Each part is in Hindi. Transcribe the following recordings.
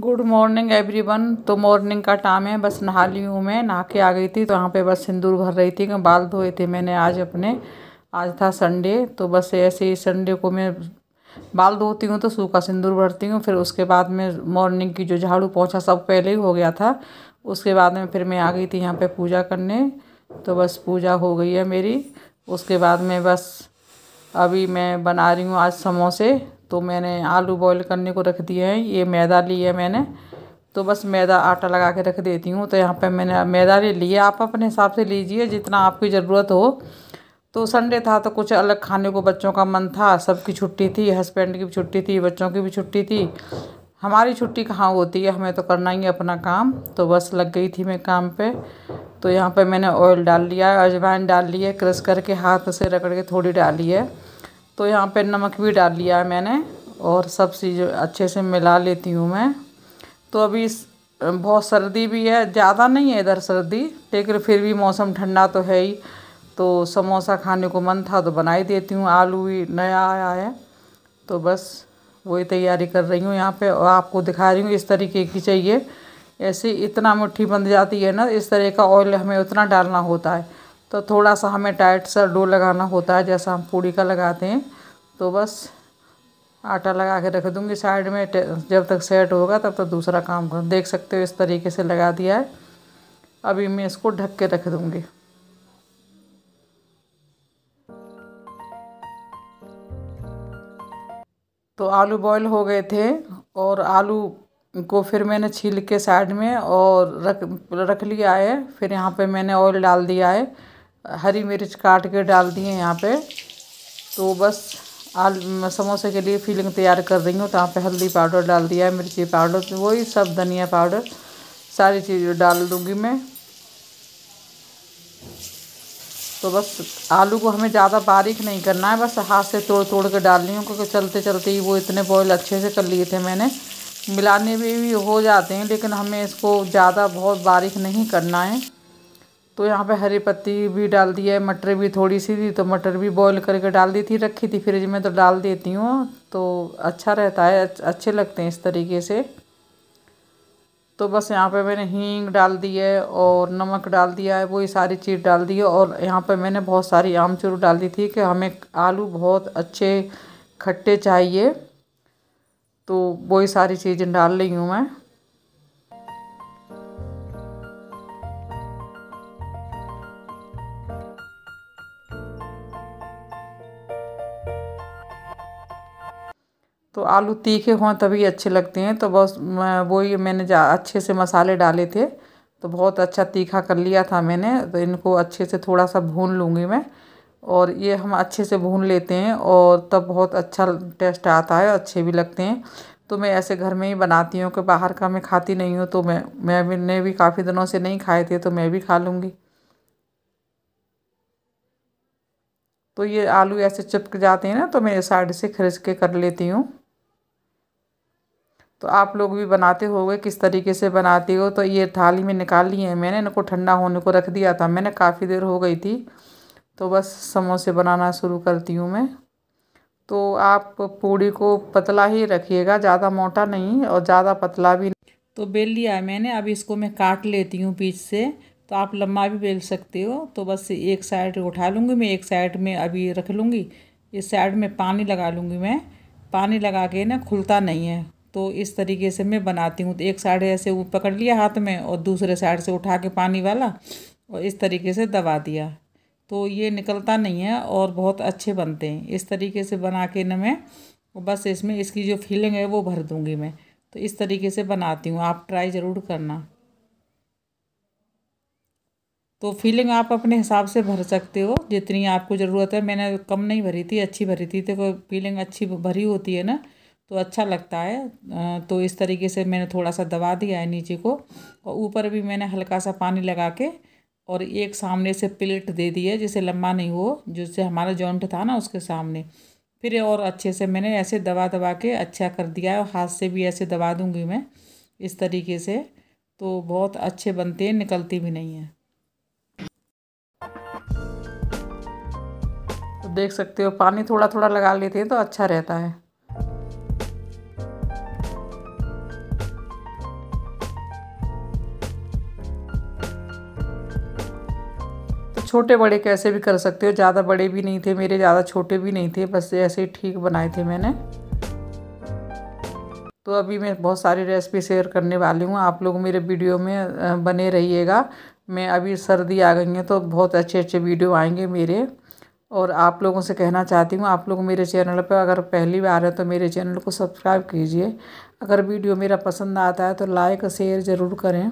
गुड मॉर्निंग एवरीवन तो मॉर्निंग का टाइम है बस नहा ली हूँ मैं नहा के आ गई थी तो यहाँ पे बस सिंदूर भर रही थी बाल धोए थे मैंने आज अपने आज था संडे तो बस ऐसे ही संडे को मैं बाल धोती हूँ तो सूखा सिंदूर भरती हूँ फिर उसके बाद में मॉर्निंग की जो झाड़ू पहुँचा सब पहले ही हो गया था उसके बाद में फिर मैं आ गई थी यहाँ पर पूजा करने तो बस पूजा हो गई है मेरी उसके बाद में बस अभी मैं बना रही हूँ आज समोसे तो मैंने आलू बॉईल करने को रख दिए हैं ये मैदा लिया मैंने तो बस मैदा आटा लगा के रख देती हूँ तो यहाँ पे मैंने मैदा ले लिया आप अपने हिसाब से लीजिए जितना आपकी ज़रूरत हो तो संडे था तो कुछ अलग खाने को बच्चों का मन था सबकी छुट्टी थी हस्बैंड की भी छुट्टी थी बच्चों की भी छुट्टी थी हमारी छुट्टी कहाँ होती है हमें तो करना ही अपना काम तो बस लग गई थी मैं काम पे तो यहाँ पे मैंने ऑयल डाल लिया अजवाइन डाल लिया क्रश करके हाथ से रगड़ के थोड़ी डाली है तो यहाँ पे नमक भी डाल लिया है मैंने और सब चीज़ अच्छे से मिला लेती हूँ मैं तो अभी बहुत सर्दी भी है ज़्यादा नहीं है इधर सर्दी लेकिन फिर भी मौसम ठंडा तो है ही तो समोसा खाने को मन था तो बना ही देती हूँ आलू भी नया आया है तो बस वही तैयारी कर रही हूँ यहाँ पे और आपको दिखा रही हूँ इस तरीके की चाहिए ऐसे इतना मुट्ठी बन जाती है ना इस तरह का ऑयल हमें उतना डालना होता है तो थोड़ा सा हमें टाइट सा डो लगाना होता है जैसा हम पूड़ी का लगाते हैं तो बस आटा लगा के रख दूँगी साइड में जब तक सेट होगा तब तक दूसरा काम कर देख सकते हो इस तरीके से लगा दिया है अभी मैं इसको ढक के रख दूँगी तो आलू बॉईल हो गए थे और आलू को फिर मैंने छील के साइड में और रख रख लिया है फिर यहाँ पे मैंने ऑयल डाल दिया है हरी मिर्च काट के डाल दिए यहाँ पे तो बस आल समोसे के लिए फीलिंग तैयार कर रही हूँ तो यहाँ पर हल्दी पाउडर डाल दिया है मिर्ची पाउडर तो वही सब धनिया पाउडर सारी चीज़ डाल दूँगी मैं तो बस आलू को हमें ज़्यादा बारीक नहीं करना है बस हाथ से तोड़ तोड़ के डाल रही हूँ क्योंकि चलते चलते ही वो इतने बॉयल अच्छे से कर लिए थे मैंने मिलाने में भी हो जाते हैं लेकिन हमें इसको ज़्यादा बहुत बारीक नहीं करना है तो यहाँ पे हरी पत्ती भी डाल दी है मटर भी थोड़ी सी थी तो मटर भी बॉईल करके डाल दी थी रखी थी फ्रिज में तो डाल देती हूँ तो अच्छा रहता है अच्छे लगते हैं इस तरीके से तो बस यहाँ पे मैंने हींग डाल दी है और नमक डाल दिया है वही सारी चीज़ डाल दी है और यहाँ पे मैंने बहुत सारी आमचूर डाल दी थी कि हमें आलू बहुत अच्छे खट्टे चाहिए तो वही सारी चीज़ें डाल रही हूँ मैं तो आलू तीखे हों तभी अच्छे लगते हैं तो बस वो ही मैंने अच्छे से मसाले डाले थे तो बहुत अच्छा तीखा कर लिया था मैंने तो इनको अच्छे से थोड़ा सा भून लूँगी मैं और ये हम अच्छे से भून लेते हैं और तब बहुत अच्छा टेस्ट आता है अच्छे भी लगते हैं तो मैं ऐसे घर में ही बनाती हूँ कि बाहर का मैं खाती नहीं हूँ तो मैं मैंने भी काफ़ी दिनों से नहीं खाए थे तो मैं भी खा लूँगी तो ये आलू ऐसे चिपक जाते हैं ना तो मैं साइड से खरीद के कर लेती हूँ तो आप लोग भी बनाते होगे किस तरीके से बनाते हो तो ये थाली में निकाल लिए हैं मैंने इनको ठंडा होने को रख दिया था मैंने काफ़ी देर हो गई थी तो बस समोसे बनाना शुरू करती हूँ मैं तो आप पूड़ी को पतला ही रखिएगा ज़्यादा मोटा नहीं और ज़्यादा पतला भी नहीं तो बेल लिया है मैंने अब इसको मैं काट लेती हूँ बीच से तो आप लम्बा भी बेल सकते हो तो बस एक साइड उठा लूँगी मैं एक साइड में अभी रख लूँगी इस साइड में पानी लगा लूँगी मैं पानी लगा के ना खुलता नहीं है तो इस तरीके से मैं बनाती हूँ तो एक साइड ऐसे वो पकड़ लिया हाथ में और दूसरे साइड से उठा के पानी वाला और इस तरीके से दबा दिया तो ये निकलता नहीं है और बहुत अच्छे बनते हैं इस तरीके से बना के न मैं बस इसमें इसकी जो फीलिंग है वो भर दूँगी मैं तो इस तरीके से बनाती हूँ आप ट्राई ज़रूर करना तो फीलिंग आप अपने हिसाब से भर सकते हो जितनी आपको ज़रूरत है मैंने कम नहीं भरी थी अच्छी भरी थी तो फीलिंग अच्छी भरी होती है ना तो अच्छा लगता है तो इस तरीके से मैंने थोड़ा सा दबा दिया है नीचे को और ऊपर भी मैंने हल्का सा पानी लगा के और एक सामने से प्लेट दे दी है जिसे लंबा नहीं हो जिससे हमारा जॉइंट था ना उसके सामने फिर और अच्छे से मैंने ऐसे दबा दबा के अच्छा कर दिया है और हाथ से भी ऐसे दबा दूँगी मैं इस तरीके से तो बहुत अच्छे बनते हैं निकलती भी नहीं है तो देख सकते हो पानी थोड़ा थोड़ा लगा लेते हैं तो अच्छा रहता है छोटे बड़े कैसे भी कर सकते हो ज़्यादा बड़े भी नहीं थे मेरे ज़्यादा छोटे भी नहीं थे बस ऐसे ही ठीक बनाए थे मैंने तो अभी मैं बहुत सारी रेसिपी शेयर करने वाली हूँ आप लोग मेरे वीडियो में बने रहिएगा मैं अभी सर्दी आ गई है तो बहुत अच्छे अच्छे वीडियो आएंगे मेरे और आप लोगों से कहना चाहती हूँ आप लोग मेरे चैनल पर अगर पहली बार है तो मेरे चैनल को सब्सक्राइब कीजिए अगर वीडियो मेरा पसंद आता है तो लाइक शेयर ज़रूर करें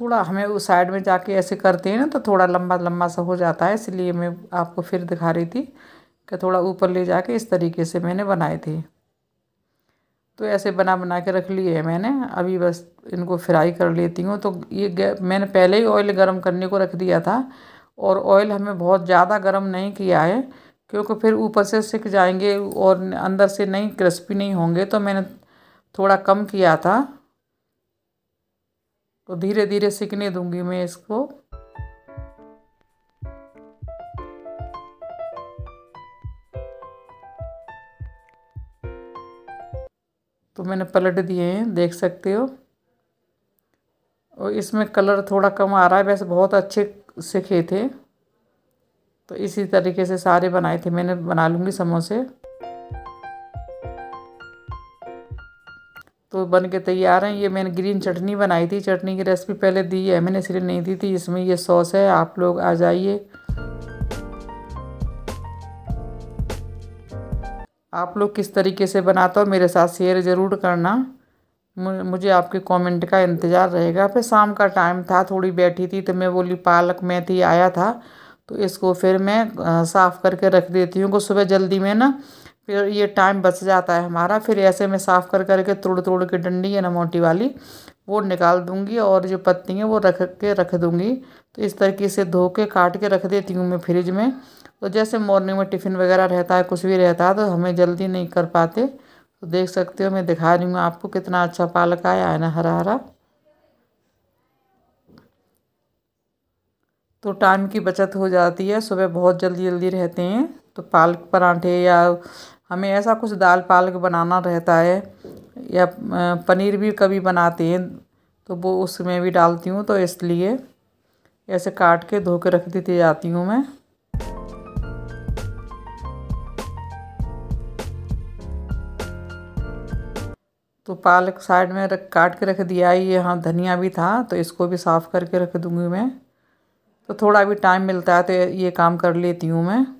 थोड़ा हमें उस साइड में जाके ऐसे करते हैं ना तो थोड़ा लंबा लंबा सा हो जाता है इसलिए मैं आपको फिर दिखा रही थी कि थोड़ा ऊपर ले जाके इस तरीके से मैंने बनाए थे तो ऐसे बना बना के रख लिए है मैंने अभी बस इनको फ्राई कर लेती हूँ तो ये मैंने पहले ही ऑयल गर्म करने को रख दिया था और ऑयल हमें बहुत ज़्यादा गर्म नहीं किया है क्योंकि फिर ऊपर से सिक जाएंगे और अंदर से नहीं क्रिस्पी नहीं होंगे तो मैंने थोड़ा कम किया था तो धीरे धीरे सिकने दूंगी मैं इसको तो मैंने पलट दिए हैं देख सकते हो और इसमें कलर थोड़ा कम आ रहा है वैसे बहुत अच्छे सीखे थे तो इसी तरीके से सारे बनाए थे मैंने बना लूँगी समोसे तो बन के तैयार हैं ये मैंने ग्रीन चटनी बनाई थी चटनी की रेसिपी पहले दी है मैंने इसलिए नहीं दी थी इसमें ये सॉस है आप लोग आ जाइए आप लोग किस तरीके से बनाते हो मेरे साथ शेयर ज़रूर करना मुझे आपके कमेंट का इंतज़ार रहेगा फिर शाम का टाइम था थोड़ी बैठी थी तो मैं बोली पालक मेथी आया था तो इसको फिर मैं साफ़ करके रख देती हूँ कि सुबह जल्दी में ना फिर ये टाइम बच जाता है हमारा फिर ऐसे में साफ़ कर करके तोड़ तोड़ के डंडी है ना मोटी वाली वो निकाल दूँगी और जो पत्ती है वो रख के रख दूँगी तो इस तरीके से धो के काट के रख देती हूँ मैं फ्रिज में तो जैसे मॉर्निंग में टिफ़िन वगैरह रहता है कुछ भी रहता है तो हमें जल्दी नहीं कर पाते तो देख सकते हो मैं दिखा रही हूँ आपको कितना अच्छा पालक आया है ना हरा हरा तो टाइम की बचत हो जाती है सुबह बहुत जल्दी जल्दी रहते हैं तो पालक पराठे या हमें ऐसा कुछ दाल पालक बनाना रहता है या पनीर भी कभी बनाते हैं तो वो उसमें भी डालती हूँ तो इसलिए ऐसे काट के धो के रख देती जाती हूँ मैं तो पालक साइड में रख काट के रख दिया ये यहाँ धनिया भी था तो इसको भी साफ़ करके रख दूँगी मैं तो थोड़ा भी टाइम मिलता है तो ये काम कर लेती हूँ मैं